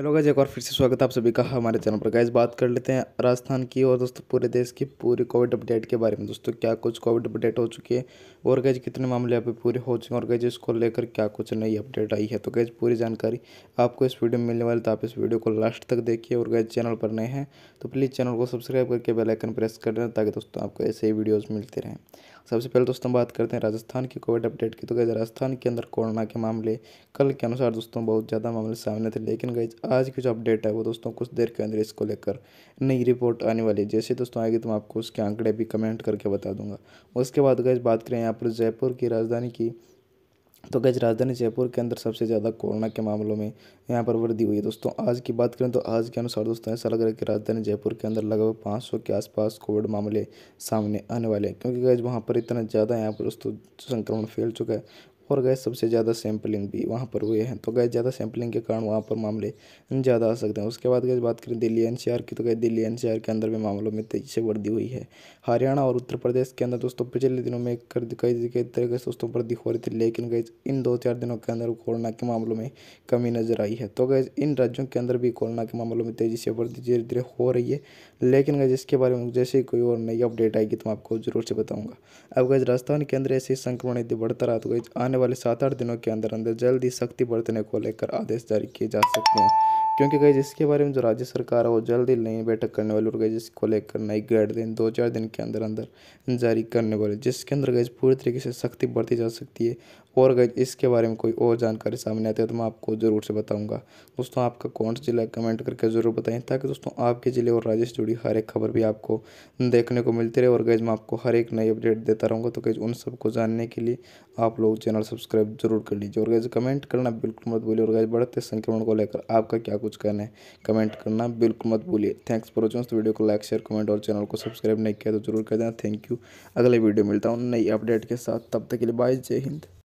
hello guys एक बार फिर से स्वागत है आप सभी का हमारे चैनल पर गाइज बात कर लेते हैं राजस्थान की और दोस्तों पूरे देश की पूरी कोविड अपडेट के बारे में दोस्तों क्या कुछ कोविड अपडेट हो चुकी है और गैज कितने मामले अभी पूरे हो चुके हैं और गैज इसको लेकर क्या कुछ नई अपडेट आई है तो गैज पूरी जानकारी आपको इस वीडियो में मिलने वाली तो आप इस वीडियो को लास्ट तक देखिए और गैज चैनल पर नए हैं तो प्लीज़ चैनल को सब्सक्राइब करके बेलाइकन प्रेस कर देना ताकि दोस्तों आपको ऐसे ही वीडियोज़ मिलते रहें सबसे पहले दोस्तों बात करते हैं राजस्थान की कोविड अपडेट की तो गैज राजस्थान के अंदर कोरोना के मामले कल के अनुसार दोस्तों बहुत ज़्यादा मामले सामने थे लेकिन गैज आज की जो अपडेट है वो दोस्तों कुछ देर के अंदर इसको लेकर नई रिपोर्ट आने वाली है जैसे दोस्तों आएगी तो मैं आपको उसके आंकड़े भी कमेंट करके बता दूंगा उसके बाद गैस बात करें यहाँ पर जयपुर की राजधानी की तो गज राजधानी जयपुर के अंदर सबसे ज़्यादा कोरोना के मामलों में यहाँ पर वृद्धि हुई है दोस्तों आज की बात करें तो आज के अनुसार दोस्तों ऐसा लग रहा है कि राजधानी जयपुर के अंदर लगभग पाँच सौ के आसपास कोविड मामले सामने आने वाले हैं क्योंकि गज वहाँ पर इतना ज़्यादा यहाँ पर दोस्तों संक्रमण फैल चुका है और गए सबसे ज़्यादा सैम्पलिंग भी वहाँ पर हुए हैं तो गए ज़्यादा सैम्पलिंग के कारण वहाँ पर मामले ज़्यादा आ सकते हैं उसके बाद गए बात करें दिल्ली एन की तो गए दिल्ली एन के अंदर भी मामलों में तेज़ी से वृद्धि हुई है हरियाणा और उत्तर प्रदेश के अंदर दोस्तों पिछले दिनों में कई कई तरह दोस्तों वृद्धि हो रही थी लेकिन गए इन दो चार दिनों के अंदर कोरोना के मामलों में कमी नज़र आई है तो गए इन राज्यों के अंदर भी कोरोना के मामलों में तेज़ी से वृद्धि धीरे धीरे हो रही है लेकिन गए इसके बारे में जैसे ही कोई और नई अपडेट आएगी तो मैं आपको जरूर से बताऊँगा अब गए राजस्थान के अंदर ऐसे संक्रमण यदि बढ़ता रहा तो गए आने वाले सात आठ दिनों के अंदर अंदर जल्द ही सख्ती बरतने को लेकर आदेश जारी किए जा सकते हैं क्योंकि गई इसके बारे में जो राज्य सरकार है वो जल्द ही नई बैठक करने वाली और गई इसको लेकर नई गाइडलाइन दो चार दिन के अंदर अंदर जारी करने वाले जिसके अंदर गई पूरी तरीके से सख्ती बढ़ती जा सकती है और गई इसके बारे में कोई और जानकारी सामने आती है तो मैं आपको ज़रूर से बताऊँगा दोस्तों आपका कौन सा जिला कमेंट करके ज़रूर बताएं ताकि दोस्तों आपके ज़िले और राज्य से जुड़ी हर एक खबर भी आपको देखने को मिलती रहे और गैज मैं आपको हर एक नई अपडेट देता रहूँगा तो गैज उन सबको जानने के लिए आप लोग चैनल सब्सक्राइब जरूर कर लीजिए और गैज कमेंट करना बिल्कुल मत बोलिए और गैज बढ़ते संक्रमण को लेकर आपका क्या कुछ कुछ कहना है कमेंट करना बिल्कुल मत भूलिए थैंक्स फॉर वॉचिंग वीडियो को लाइक शेयर कमेंट और चैनल को सब्सक्राइब नहीं किया तो जरूर कर देना थैंक यू अगले वीडियो मिलता हूँ नई अपडेट के साथ तब तक के लिए बाय जय हिंद